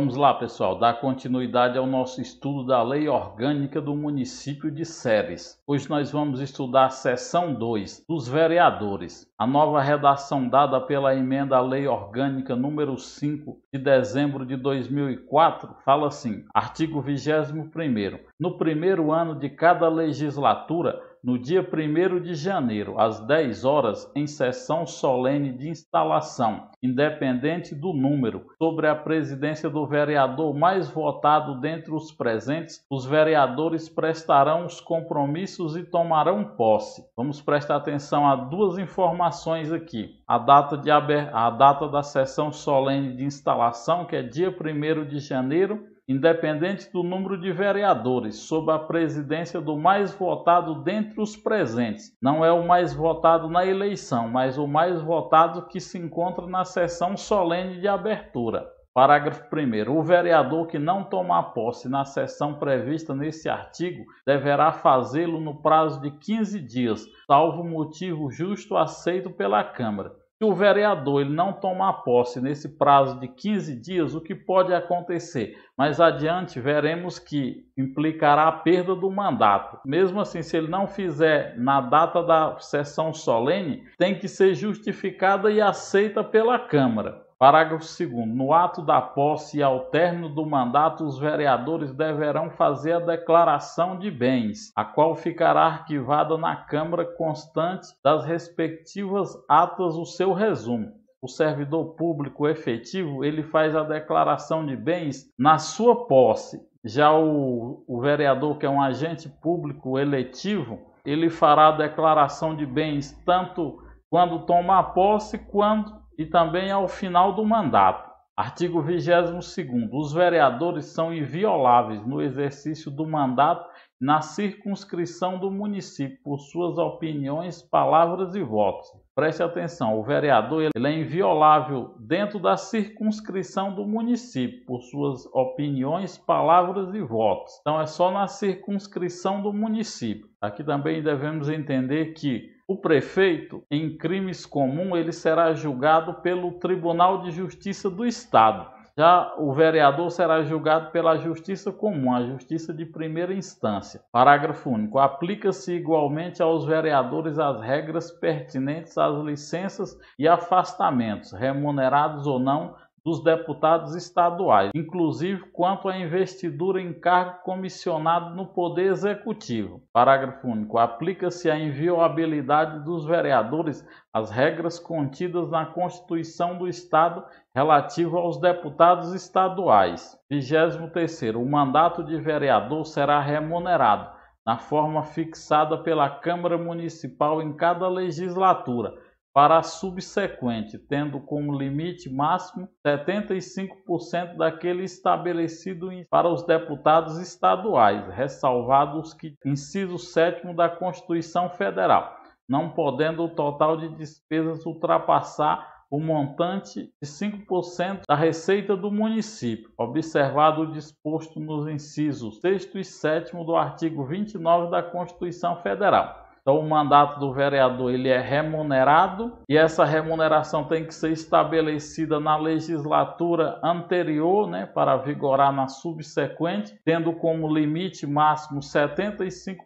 Vamos lá, pessoal, dar continuidade ao nosso estudo da Lei Orgânica do Município de Ceres. Hoje nós vamos estudar a seção 2 dos vereadores, a nova redação dada pela emenda à Lei Orgânica número 5 de dezembro de 2004 fala assim: artigo 21 No primeiro ano de cada legislatura, no dia 1 de janeiro, às 10 horas, em sessão solene de instalação, independente do número, sobre a presidência do vereador mais votado dentre os presentes, os vereadores prestarão os compromissos e tomarão posse. Vamos prestar atenção a duas informações aqui. A data, de aber... a data da sessão solene de instalação, que é dia 1 de janeiro, independente do número de vereadores, sob a presidência do mais votado dentre os presentes. Não é o mais votado na eleição, mas o mais votado que se encontra na sessão solene de abertura. Parágrafo 1. O vereador que não tomar posse na sessão prevista nesse artigo deverá fazê-lo no prazo de 15 dias, salvo motivo justo aceito pela Câmara. Se o vereador ele não tomar posse nesse prazo de 15 dias, o que pode acontecer? Mais adiante veremos que implicará a perda do mandato. Mesmo assim, se ele não fizer na data da sessão solene, tem que ser justificada e aceita pela Câmara. Parágrafo 2. No ato da posse e ao término do mandato, os vereadores deverão fazer a declaração de bens, a qual ficará arquivada na Câmara constante das respectivas atas o seu resumo. O servidor público efetivo ele faz a declaração de bens na sua posse. Já o, o vereador, que é um agente público eletivo, ele fará a declaração de bens tanto quando toma a posse quanto e também ao final do mandato. Artigo 22. Os vereadores são invioláveis no exercício do mandato na circunscrição do município por suas opiniões, palavras e votos. Preste atenção, o vereador ele é inviolável dentro da circunscrição do município por suas opiniões, palavras e votos. Então é só na circunscrição do município. Aqui também devemos entender que o prefeito, em crimes comuns, ele será julgado pelo Tribunal de Justiça do Estado. Já o vereador será julgado pela justiça comum, a justiça de primeira instância. Parágrafo único. Aplica-se igualmente aos vereadores as regras pertinentes às licenças e afastamentos, remunerados ou não, dos deputados estaduais, inclusive quanto à investidura em cargo comissionado no Poder Executivo. Parágrafo único. Aplica-se à inviolabilidade dos vereadores as regras contidas na Constituição do Estado relativo aos deputados estaduais. 23. O mandato de vereador será remunerado na forma fixada pela Câmara Municipal em cada legislatura para a subsequente, tendo como limite máximo 75% daquele estabelecido para os deputados estaduais, ressalvados que inciso 7 da Constituição Federal, não podendo o total de despesas ultrapassar o montante de 5% da receita do município, observado o disposto nos incisos 6 e 7 do artigo 29 da Constituição Federal então, o mandato do vereador ele é remunerado e essa remuneração tem que ser estabelecida na legislatura anterior, né, para vigorar na subsequente, tendo como limite máximo 75%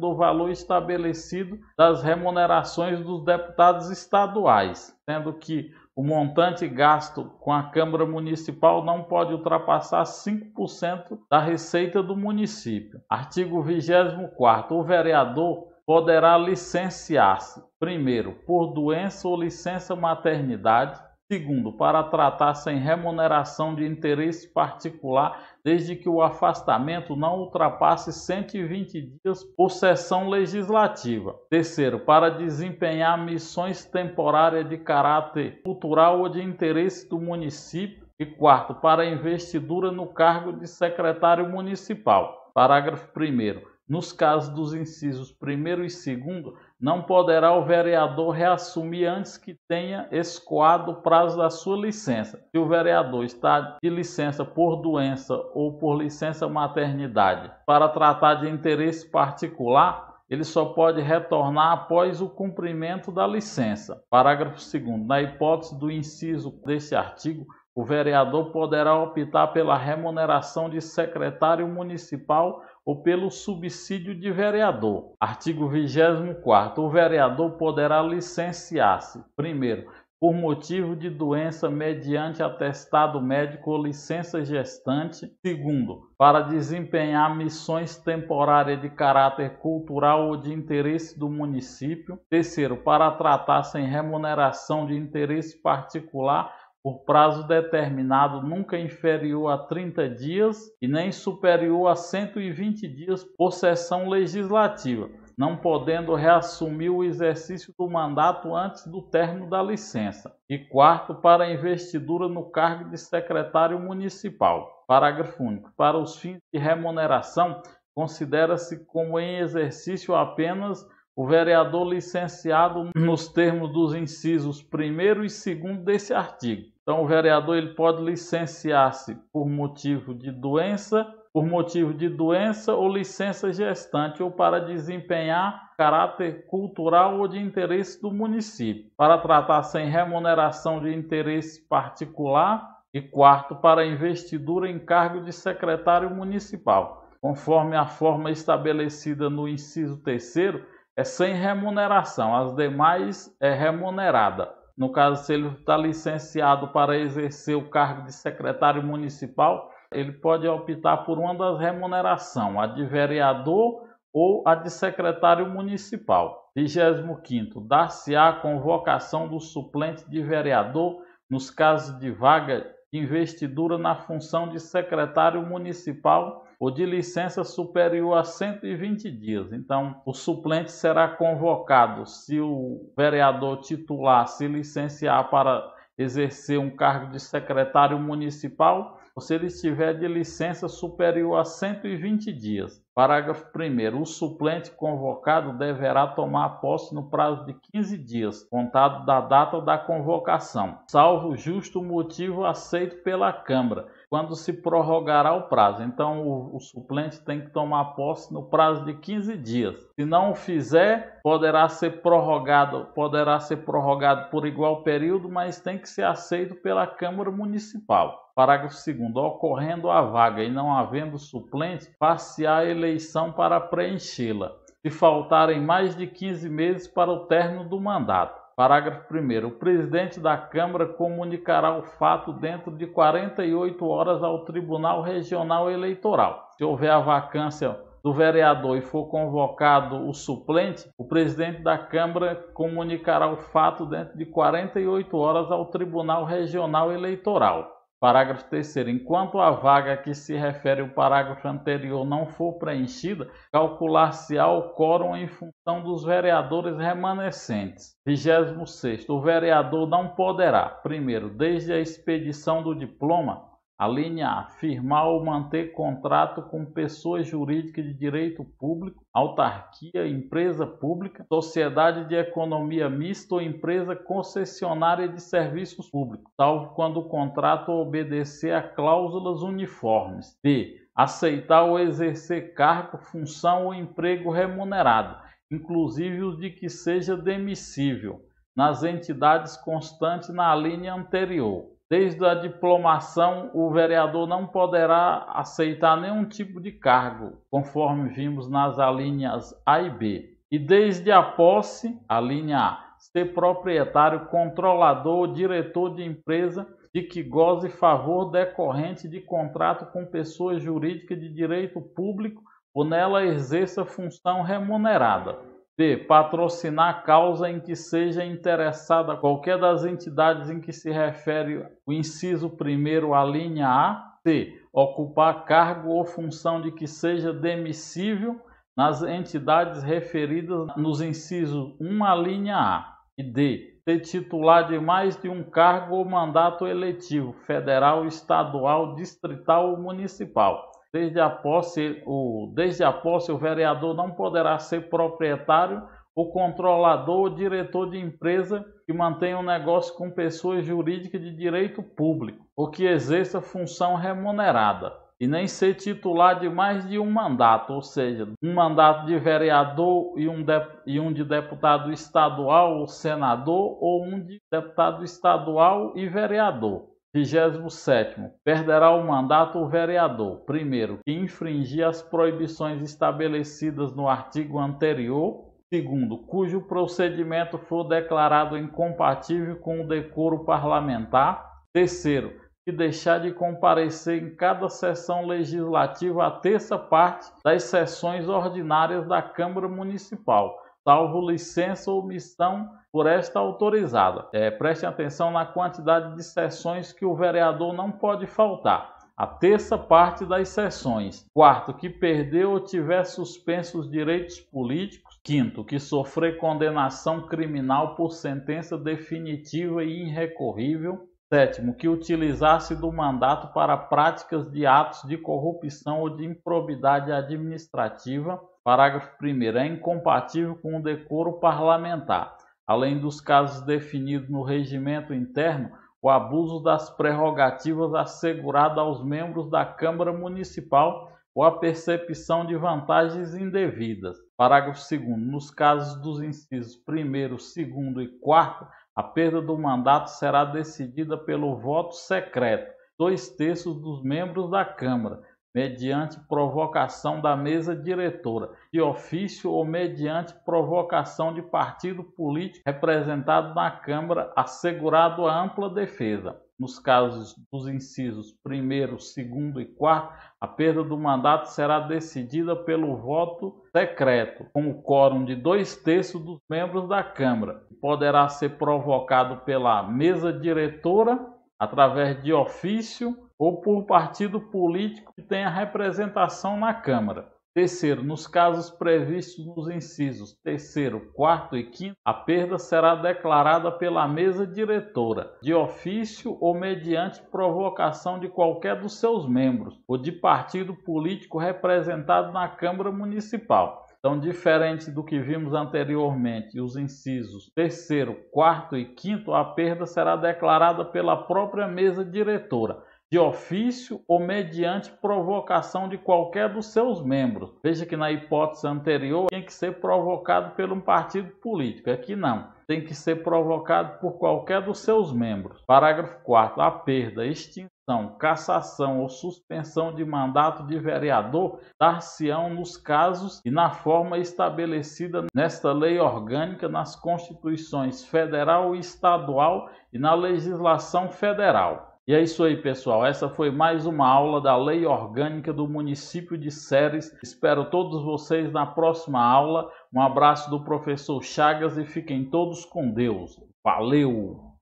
do valor estabelecido das remunerações dos deputados estaduais, sendo que o montante gasto com a Câmara Municipal não pode ultrapassar 5% da receita do município. Artigo 24. O vereador poderá licenciar-se, primeiro, por doença ou licença maternidade, segundo, para tratar sem remuneração de interesse particular, desde que o afastamento não ultrapasse 120 dias por sessão legislativa, terceiro, para desempenhar missões temporárias de caráter cultural ou de interesse do município, e quarto, para investidura no cargo de secretário municipal. Parágrafo 1 nos casos dos incisos 1 e 2, não poderá o vereador reassumir antes que tenha escoado o prazo da sua licença. Se o vereador está de licença por doença ou por licença maternidade para tratar de interesse particular, ele só pode retornar após o cumprimento da licença. Parágrafo 2. Na hipótese do inciso deste artigo, o vereador poderá optar pela remuneração de secretário municipal ou pelo subsídio de vereador. Artigo 24. O vereador poderá licenciar-se, primeiro, por motivo de doença mediante atestado médico ou licença gestante. Segundo, para desempenhar missões temporárias de caráter cultural ou de interesse do município. Terceiro, para tratar sem remuneração de interesse particular por prazo determinado nunca inferior a 30 dias e nem superior a 120 dias por sessão legislativa, não podendo reassumir o exercício do mandato antes do término da licença. E quarto, para investidura no cargo de secretário municipal. Parágrafo único. Para os fins de remuneração, considera-se como em exercício apenas o vereador licenciado nos termos dos incisos 1 e 2 desse artigo. Então, o vereador ele pode licenciar-se por motivo de doença, por motivo de doença ou licença gestante ou para desempenhar caráter cultural ou de interesse do município, para tratar sem remuneração de interesse particular e quarto para investidura em cargo de secretário municipal, conforme a forma estabelecida no inciso terceiro é sem remuneração, as demais é remunerada. No caso, se ele está licenciado para exercer o cargo de secretário municipal, ele pode optar por uma das remunerações, a de vereador ou a de secretário municipal. 25. Dar-se-á a convocação do suplente de vereador nos casos de vaga investidura na função de secretário municipal ou de licença superior a 120 dias. Então, o suplente será convocado se o vereador titular se licenciar para exercer um cargo de secretário municipal ou se ele estiver de licença superior a 120 dias. Parágrafo 1. O suplente convocado deverá tomar posse no prazo de 15 dias, contado da data da convocação, salvo justo motivo aceito pela Câmara quando se prorrogará o prazo. Então, o, o, suplente tem que tomar posse no prazo de 15 dias. Se não o fizer, poderá ser prorrogado, poderá ser prorrogado por igual período, mas tem que ser aceito pela Câmara Municipal. Parágrafo 2. Ocorrendo a vaga e não havendo suplente, passear a eleição para preenchê-la, se faltarem mais de 15 meses para o término do mandato. Parágrafo 1. O presidente da Câmara comunicará o fato dentro de 48 horas ao Tribunal Regional Eleitoral. Se houver a vacância do vereador e for convocado o suplente, o presidente da Câmara comunicará o fato dentro de 48 horas ao Tribunal Regional Eleitoral. Parágrafo 3. Enquanto a vaga a que se refere o parágrafo anterior não for preenchida, calcular-se-á o quórum em função dos vereadores remanescentes. 26. O vereador não poderá, primeiro, desde a expedição do diploma, a linha A. Firmar ou manter contrato com pessoa jurídica de direito público, autarquia, empresa pública, sociedade de economia mista ou empresa concessionária de serviços públicos, salvo quando o contrato obedecer a cláusulas uniformes. D. Aceitar ou exercer cargo, função ou emprego remunerado, inclusive o de que seja demissível, nas entidades constantes na linha anterior. Desde a diplomação, o vereador não poderá aceitar nenhum tipo de cargo, conforme vimos nas alíneas A e B. E desde a posse, a linha A, ser proprietário, controlador ou diretor de empresa de que goze favor decorrente de contrato com pessoa jurídica de direito público ou nela exerça função remunerada. D. Patrocinar causa em que seja interessada qualquer das entidades em que se refere o inciso 1, à linha A. C. Ocupar cargo ou função de que seja demissível nas entidades referidas nos incisos 1 à linha A. E D. Ser titular de mais de um cargo ou mandato eletivo, federal, estadual, distrital ou municipal. Desde a posse, o, desde a posse, o vereador não poderá ser proprietário ou controlador ou diretor de empresa que mantenha um negócio com pessoa jurídica de direito público ou que exerça função remunerada e nem ser titular de mais de um mandato, ou seja, um mandato de vereador e um de, e um de deputado estadual ou senador, ou um de deputado estadual e vereador. 27. Perderá o mandato o vereador, primeiro, que infringir as proibições estabelecidas no artigo anterior, segundo, cujo procedimento for declarado incompatível com o decoro parlamentar, terceiro, que deixar de comparecer em cada sessão legislativa a terça parte das sessões ordinárias da Câmara Municipal salvo licença ou missão por esta autorizada. É, preste atenção na quantidade de sessões que o vereador não pode faltar. A terça parte das sessões. Quarto, que perdeu ou tiver suspenso os direitos políticos. Quinto, que sofrer condenação criminal por sentença definitiva e irrecorrível. Sétimo, que utilizasse do mandato para práticas de atos de corrupção ou de improbidade administrativa. Parágrafo 1. É incompatível com o decoro parlamentar, além dos casos definidos no regimento interno, o abuso das prerrogativas assegurada aos membros da Câmara Municipal ou a percepção de vantagens indevidas. Parágrafo 2. Nos casos dos incisos 1, 2 e 4, a perda do mandato será decidida pelo voto secreto, dois terços dos membros da Câmara mediante provocação da mesa diretora, de ofício ou mediante provocação de partido político representado na Câmara, assegurado a ampla defesa. Nos casos dos incisos 1, 2 e 4, a perda do mandato será decidida pelo voto secreto, com o quórum de dois terços dos membros da Câmara. Poderá ser provocado pela mesa diretora através de ofício ou por partido político que tenha representação na Câmara. Terceiro, nos casos previstos nos incisos terceiro, quarto e quinto, a perda será declarada pela mesa diretora, de ofício ou mediante provocação de qualquer dos seus membros ou de partido político representado na Câmara Municipal. Então, diferente do que vimos anteriormente, os incisos terceiro, quarto e quinto, a perda será declarada pela própria mesa diretora de ofício ou mediante provocação de qualquer dos seus membros. Veja que na hipótese anterior tem que ser provocado por um partido político, aqui não. Tem que ser provocado por qualquer dos seus membros. Parágrafo 4. A perda, extinção, cassação ou suspensão de mandato de vereador dar-se-ão nos casos e na forma estabelecida nesta lei orgânica, nas constituições federal e estadual e na legislação federal. E é isso aí, pessoal. Essa foi mais uma aula da Lei Orgânica do município de Ceres. Espero todos vocês na próxima aula. Um abraço do professor Chagas e fiquem todos com Deus. Valeu!